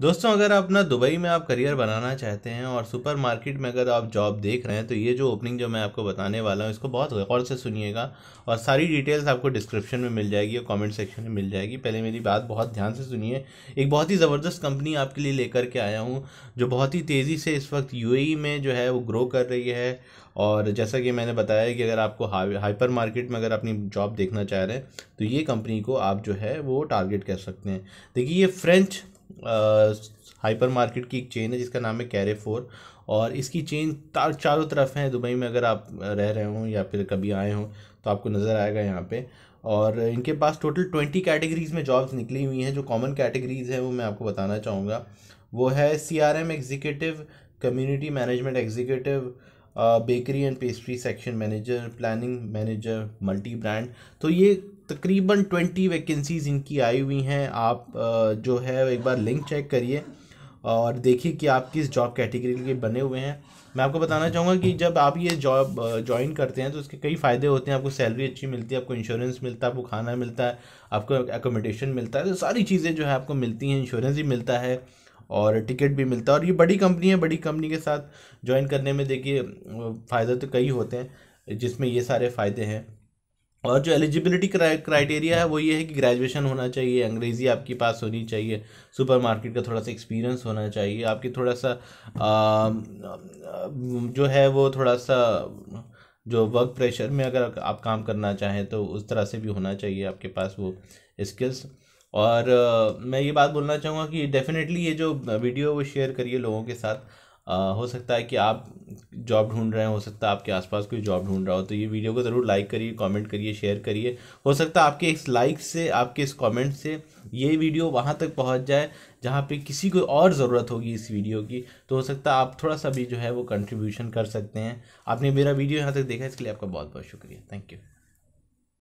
दोस्तों अगर आप ना दुबई में आप करियर बनाना चाहते हैं और सुपर मार्केट में अगर आप जॉब देख रहे हैं तो ये जो ओपनिंग जो मैं आपको बताने वाला हूँ इसको बहुत गौर से सुनिएगा और सारी डिटेल्स आपको डिस्क्रिप्शन में मिल जाएगी और कमेंट सेक्शन में मिल जाएगी पहले मेरी बात बहुत ध्यान से सुनिए एक बहुत ही ज़बरदस्त कंपनी आपके लिए लेकर के आया हूँ जो बहुत ही तेज़ी से इस वक्त यू e में जो है वो ग्रो कर रही है और जैसा कि मैंने बताया कि अगर आपको हाइपर मार्केट में अगर अपनी जॉब देखना चाह रहे हैं तो ये कंपनी को आप जो है वो टारगेट कर सकते हैं देखिए ये फ्रेंच हाइपर मार्केट की एक चेन है जिसका नाम है कैरे फोर और इसकी चेन चारों तरफ है दुबई में अगर आप रह रहे हों या फिर कभी आए हों तो आपको नज़र आएगा यहाँ पे और इनके पास टोटल ट्वेंटी कैटेगरीज़ में जॉब्स निकली हुई हैं जो कॉमन कैटेगरीज़ हैं वो मैं आपको बताना चाहूँगा वो है C R M executive community management executive bakery and pastry section manager planning manager multi brand तो ये तकरीबन ट्वेंटी वैकेंसीज़ इनकी आई हुई हैं आप जो है एक बार लिंक चेक करिए और देखिए कि आप किस जॉब कैटेगरी के बने हुए हैं मैं आपको बताना चाहूँगा कि जब आप ये जॉब ज्वाइन करते हैं तो उसके कई फ़ायदे होते हैं आपको सैलरी अच्छी मिलती है आपको इंश्योरेंस मिलता है आपको खाना मिलता है आपको एकोमोडेशन मिलता है तो सारी चीज़ें जो है आपको मिलती हैं इंश्योरेंस भी मिलता है और टिकट भी मिलता है और ये बड़ी कंपनी है बड़ी कंपनी के साथ ज्वाइन करने में देखिए फ़ायदे तो कई होते हैं जिसमें ये सारे फ़ायदे हैं और जो एलिजिबिलिटी क्राइटेरिया है वो ये है कि ग्रेजुएशन होना चाहिए अंग्रेज़ी आपके पास होनी चाहिए सुपरमार्केट का थोड़ा सा एक्सपीरियंस होना चाहिए आपकी थोड़ा सा आ, जो है वो थोड़ा सा जो वर्क प्रेशर में अगर आप काम करना चाहें तो उस तरह से भी होना चाहिए आपके पास वो स्किल्स और आ, मैं ये बात बोलना चाहूँगा कि डेफ़िनेटली ये जो वीडियो वो शेयर करिए लोगों के साथ आ, हो सकता है कि आप जॉब ढूंढ रहे हैं हो सकता है आपके आसपास कोई जॉब ढूंढ रहा हो तो ये वीडियो को ज़रूर लाइक करिए कमेंट करिए शेयर करिए हो सकता है आपके इस लाइक से आपके इस कमेंट से ये वीडियो वहाँ तक पहुँच जाए जहाँ पे किसी को और ज़रूरत होगी इस वीडियो की तो हो सकता है आप थोड़ा सा भी जो है वो कंट्रीब्यूशन कर सकते हैं आपने मेरा वीडियो यहाँ तक देखा इसके लिए आपका बहुत बहुत शुक्रिया थैंक यू